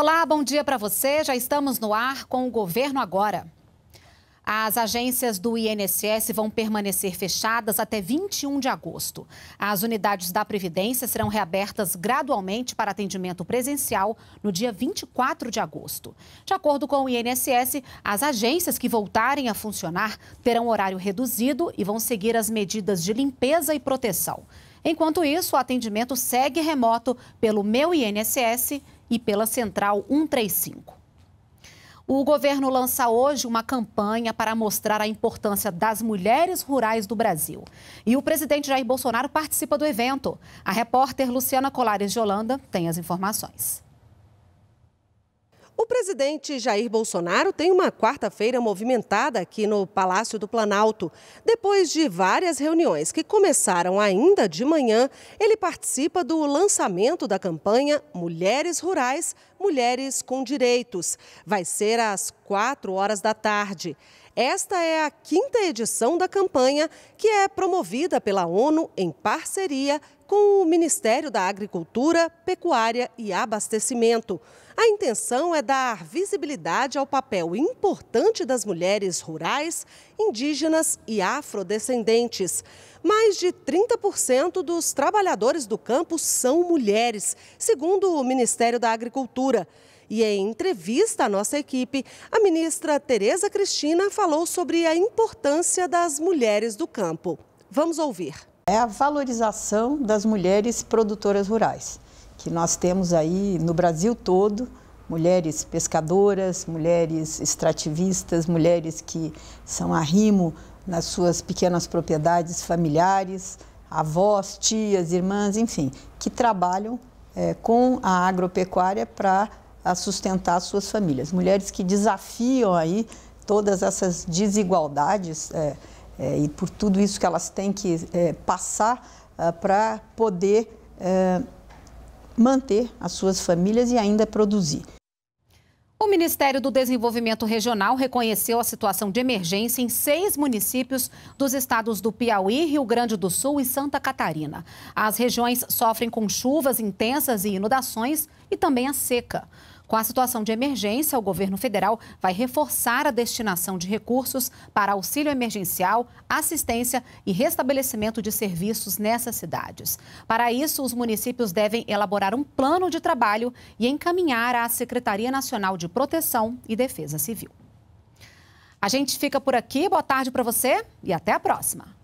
Olá, bom dia para você. Já estamos no ar com o Governo Agora. As agências do INSS vão permanecer fechadas até 21 de agosto. As unidades da Previdência serão reabertas gradualmente para atendimento presencial no dia 24 de agosto. De acordo com o INSS, as agências que voltarem a funcionar terão horário reduzido e vão seguir as medidas de limpeza e proteção. Enquanto isso, o atendimento segue remoto pelo Meu INSS e pela Central 135. O governo lança hoje uma campanha para mostrar a importância das mulheres rurais do Brasil. E o presidente Jair Bolsonaro participa do evento. A repórter Luciana Colares de Holanda tem as informações. O presidente Jair Bolsonaro tem uma quarta-feira movimentada aqui no Palácio do Planalto. Depois de várias reuniões que começaram ainda de manhã, ele participa do lançamento da campanha Mulheres Rurais, Mulheres com Direitos. Vai ser às quatro horas da tarde. Esta é a quinta edição da campanha, que é promovida pela ONU em parceria com o Ministério da Agricultura, Pecuária e Abastecimento. A intenção é dar visibilidade ao papel importante das mulheres rurais, indígenas e afrodescendentes. Mais de 30% dos trabalhadores do campo são mulheres, segundo o Ministério da Agricultura. E em entrevista à nossa equipe, a ministra Tereza Cristina falou sobre a importância das mulheres do campo. Vamos ouvir é a valorização das mulheres produtoras rurais, que nós temos aí no Brasil todo, mulheres pescadoras, mulheres extrativistas, mulheres que são arrimo nas suas pequenas propriedades familiares, avós, tias, irmãs, enfim, que trabalham é, com a agropecuária para sustentar suas famílias. Mulheres que desafiam aí todas essas desigualdades. É, é, e por tudo isso que elas têm que é, passar ah, para poder é, manter as suas famílias e ainda produzir. O Ministério do Desenvolvimento Regional reconheceu a situação de emergência em seis municípios dos estados do Piauí, Rio Grande do Sul e Santa Catarina. As regiões sofrem com chuvas intensas e inundações e também a seca. Com a situação de emergência, o governo federal vai reforçar a destinação de recursos para auxílio emergencial, assistência e restabelecimento de serviços nessas cidades. Para isso, os municípios devem elaborar um plano de trabalho e encaminhar à Secretaria Nacional de Proteção e Defesa Civil. A gente fica por aqui. Boa tarde para você e até a próxima.